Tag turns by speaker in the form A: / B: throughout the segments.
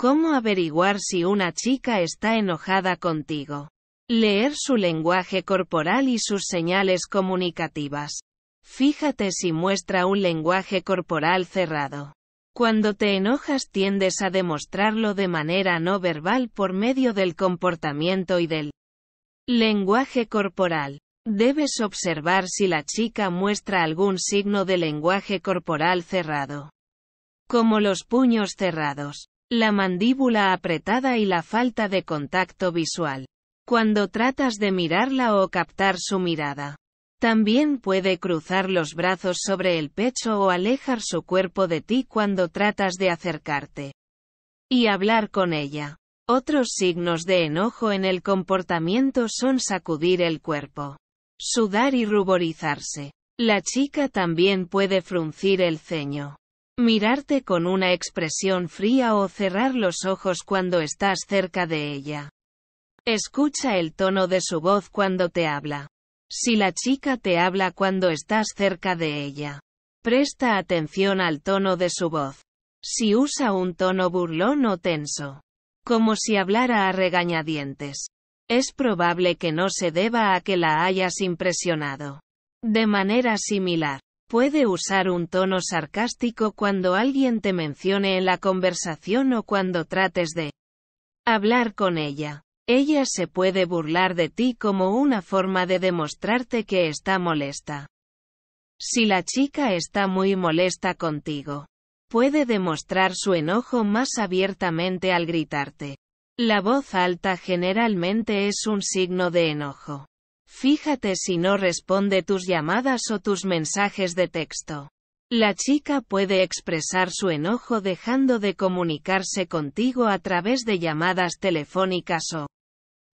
A: ¿Cómo averiguar si una chica está enojada contigo? Leer su lenguaje corporal y sus señales comunicativas. Fíjate si muestra un lenguaje corporal cerrado. Cuando te enojas tiendes a demostrarlo de manera no verbal por medio del comportamiento y del lenguaje corporal. Debes observar si la chica muestra algún signo de lenguaje corporal cerrado. Como los puños cerrados la mandíbula apretada y la falta de contacto visual. Cuando tratas de mirarla o captar su mirada. También puede cruzar los brazos sobre el pecho o alejar su cuerpo de ti cuando tratas de acercarte. Y hablar con ella. Otros signos de enojo en el comportamiento son sacudir el cuerpo, sudar y ruborizarse. La chica también puede fruncir el ceño, mirarte con una expresión fría o cerrar los ojos cuando estás cerca de ella. Escucha el tono de su voz cuando te habla. Si la chica te habla cuando estás cerca de ella, presta atención al tono de su voz. Si usa un tono burlón o tenso, como si hablara a regañadientes, es probable que no se deba a que la hayas impresionado. De manera similar, Puede usar un tono sarcástico cuando alguien te mencione en la conversación o cuando trates de hablar con ella. Ella se puede burlar de ti como una forma de demostrarte que está molesta. Si la chica está muy molesta contigo, puede demostrar su enojo más abiertamente al gritarte. La voz alta generalmente es un signo de enojo. Fíjate si no responde tus llamadas o tus mensajes de texto. La chica puede expresar su enojo dejando de comunicarse contigo a través de llamadas telefónicas o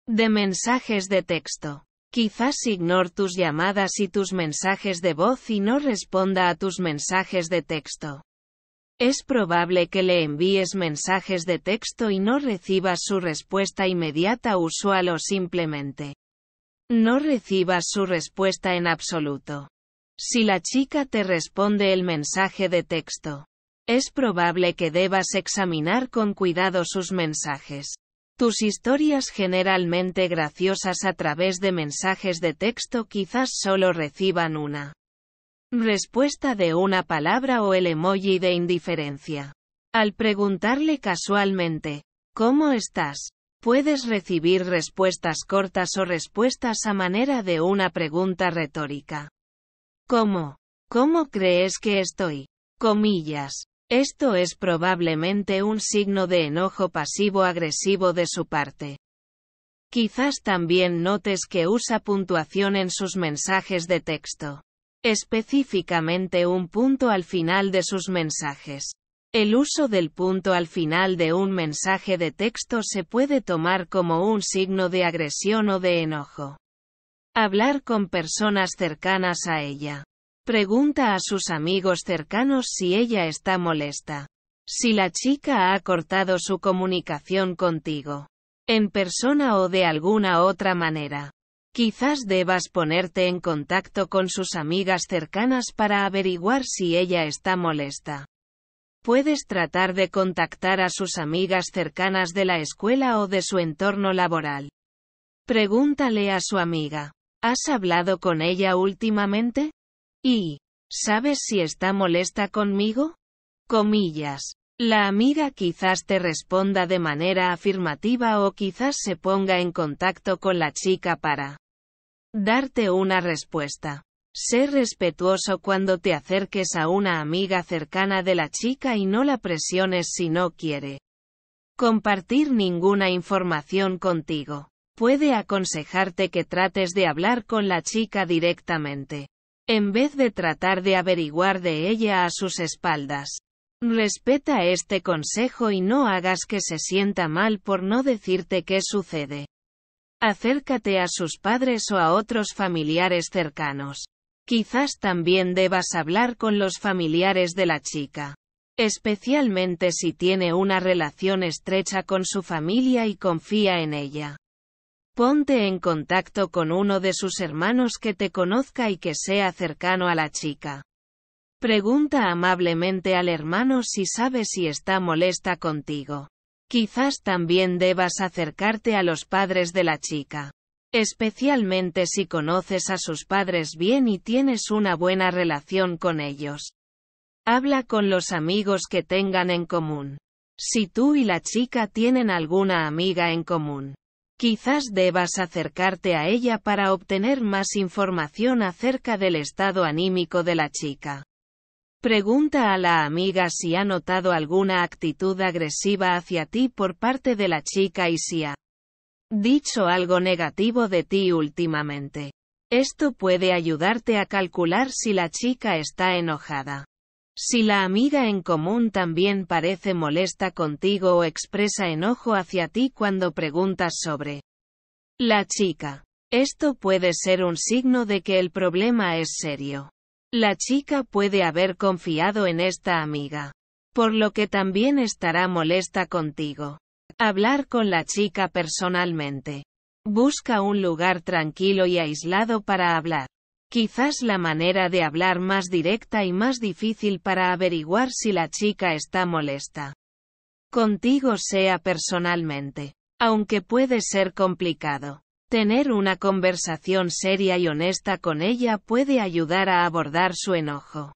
A: de mensajes de texto. Quizás ignore tus llamadas y tus mensajes de voz y no responda a tus mensajes de texto. Es probable que le envíes mensajes de texto y no recibas su respuesta inmediata usual o simplemente no recibas su respuesta en absoluto. Si la chica te responde el mensaje de texto, es probable que debas examinar con cuidado sus mensajes. Tus historias generalmente graciosas a través de mensajes de texto quizás solo reciban una respuesta de una palabra o el emoji de indiferencia. Al preguntarle casualmente, ¿cómo estás? Puedes recibir respuestas cortas o respuestas a manera de una pregunta retórica. ¿Cómo? ¿Cómo crees que estoy? Comillas. Esto es probablemente un signo de enojo pasivo-agresivo de su parte. Quizás también notes que usa puntuación en sus mensajes de texto. Específicamente un punto al final de sus mensajes. El uso del punto al final de un mensaje de texto se puede tomar como un signo de agresión o de enojo. Hablar con personas cercanas a ella. Pregunta a sus amigos cercanos si ella está molesta. Si la chica ha cortado su comunicación contigo. En persona o de alguna otra manera. Quizás debas ponerte en contacto con sus amigas cercanas para averiguar si ella está molesta. Puedes tratar de contactar a sus amigas cercanas de la escuela o de su entorno laboral. Pregúntale a su amiga. ¿Has hablado con ella últimamente? ¿Y sabes si está molesta conmigo? Comillas. La amiga quizás te responda de manera afirmativa o quizás se ponga en contacto con la chica para darte una respuesta. Sé respetuoso cuando te acerques a una amiga cercana de la chica y no la presiones si no quiere compartir ninguna información contigo. Puede aconsejarte que trates de hablar con la chica directamente, en vez de tratar de averiguar de ella a sus espaldas. Respeta este consejo y no hagas que se sienta mal por no decirte qué sucede. Acércate a sus padres o a otros familiares cercanos. Quizás también debas hablar con los familiares de la chica. Especialmente si tiene una relación estrecha con su familia y confía en ella. Ponte en contacto con uno de sus hermanos que te conozca y que sea cercano a la chica. Pregunta amablemente al hermano si sabe si está molesta contigo. Quizás también debas acercarte a los padres de la chica especialmente si conoces a sus padres bien y tienes una buena relación con ellos. Habla con los amigos que tengan en común. Si tú y la chica tienen alguna amiga en común, quizás debas acercarte a ella para obtener más información acerca del estado anímico de la chica. Pregunta a la amiga si ha notado alguna actitud agresiva hacia ti por parte de la chica y si ha dicho algo negativo de ti últimamente. Esto puede ayudarte a calcular si la chica está enojada. Si la amiga en común también parece molesta contigo o expresa enojo hacia ti cuando preguntas sobre la chica. Esto puede ser un signo de que el problema es serio. La chica puede haber confiado en esta amiga. Por lo que también estará molesta contigo. Hablar con la chica personalmente. Busca un lugar tranquilo y aislado para hablar. Quizás la manera de hablar más directa y más difícil para averiguar si la chica está molesta. Contigo sea personalmente. Aunque puede ser complicado. Tener una conversación seria y honesta con ella puede ayudar a abordar su enojo.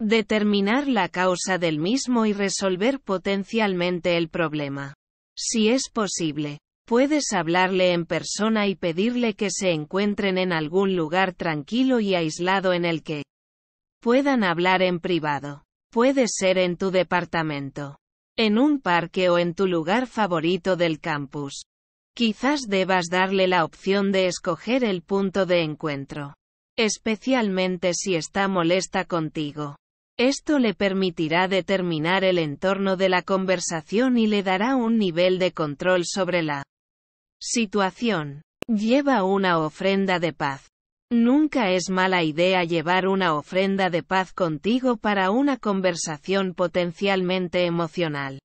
A: Determinar la causa del mismo y resolver potencialmente el problema. Si es posible, puedes hablarle en persona y pedirle que se encuentren en algún lugar tranquilo y aislado en el que puedan hablar en privado. Puede ser en tu departamento, en un parque o en tu lugar favorito del campus. Quizás debas darle la opción de escoger el punto de encuentro, especialmente si está molesta contigo. Esto le permitirá determinar el entorno de la conversación y le dará un nivel de control sobre la situación. Lleva una ofrenda de paz. Nunca es mala idea llevar una ofrenda de paz contigo para una conversación potencialmente emocional.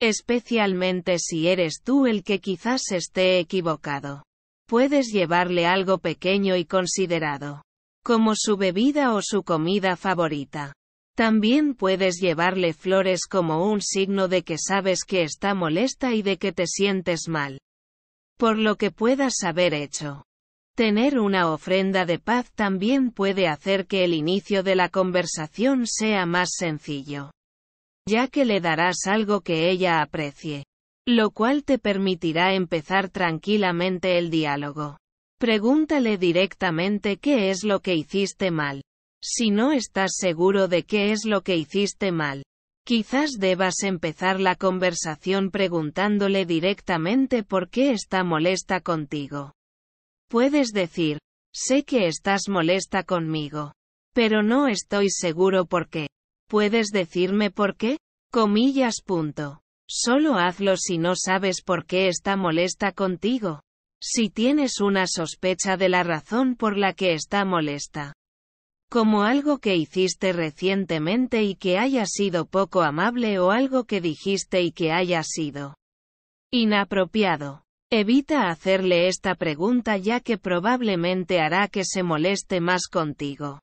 A: Especialmente si eres tú el que quizás esté equivocado. Puedes llevarle algo pequeño y considerado. Como su bebida o su comida favorita. También puedes llevarle flores como un signo de que sabes que está molesta y de que te sientes mal. Por lo que puedas haber hecho. Tener una ofrenda de paz también puede hacer que el inicio de la conversación sea más sencillo. Ya que le darás algo que ella aprecie. Lo cual te permitirá empezar tranquilamente el diálogo. Pregúntale directamente qué es lo que hiciste mal. Si no estás seguro de qué es lo que hiciste mal, quizás debas empezar la conversación preguntándole directamente por qué está molesta contigo. Puedes decir, sé que estás molesta conmigo, pero no estoy seguro por qué. ¿Puedes decirme por qué? Comillas. Punto. Solo hazlo si no sabes por qué está molesta contigo. Si tienes una sospecha de la razón por la que está molesta, como algo que hiciste recientemente y que haya sido poco amable o algo que dijiste y que haya sido inapropiado. Evita hacerle esta pregunta ya que probablemente hará que se moleste más contigo.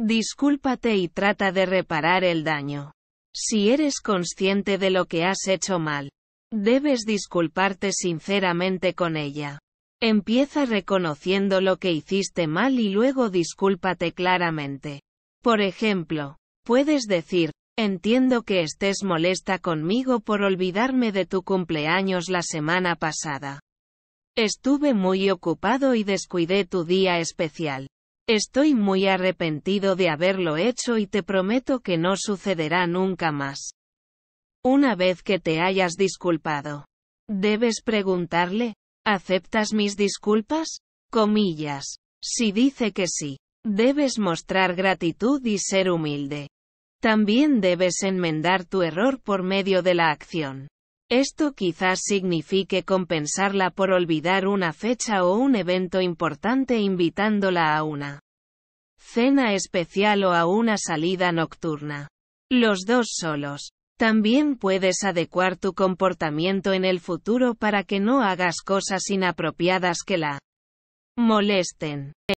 A: Discúlpate y trata de reparar el daño. Si eres consciente de lo que has hecho mal, debes disculparte sinceramente con ella. Empieza reconociendo lo que hiciste mal y luego discúlpate claramente. Por ejemplo, puedes decir, entiendo que estés molesta conmigo por olvidarme de tu cumpleaños la semana pasada. Estuve muy ocupado y descuidé tu día especial. Estoy muy arrepentido de haberlo hecho y te prometo que no sucederá nunca más. Una vez que te hayas disculpado, debes preguntarle, ¿Aceptas mis disculpas? Comillas. Si dice que sí, debes mostrar gratitud y ser humilde. También debes enmendar tu error por medio de la acción. Esto quizás signifique compensarla por olvidar una fecha o un evento importante invitándola a una cena especial o a una salida nocturna. Los dos solos. También puedes adecuar tu comportamiento en el futuro para que no hagas cosas inapropiadas que la molesten.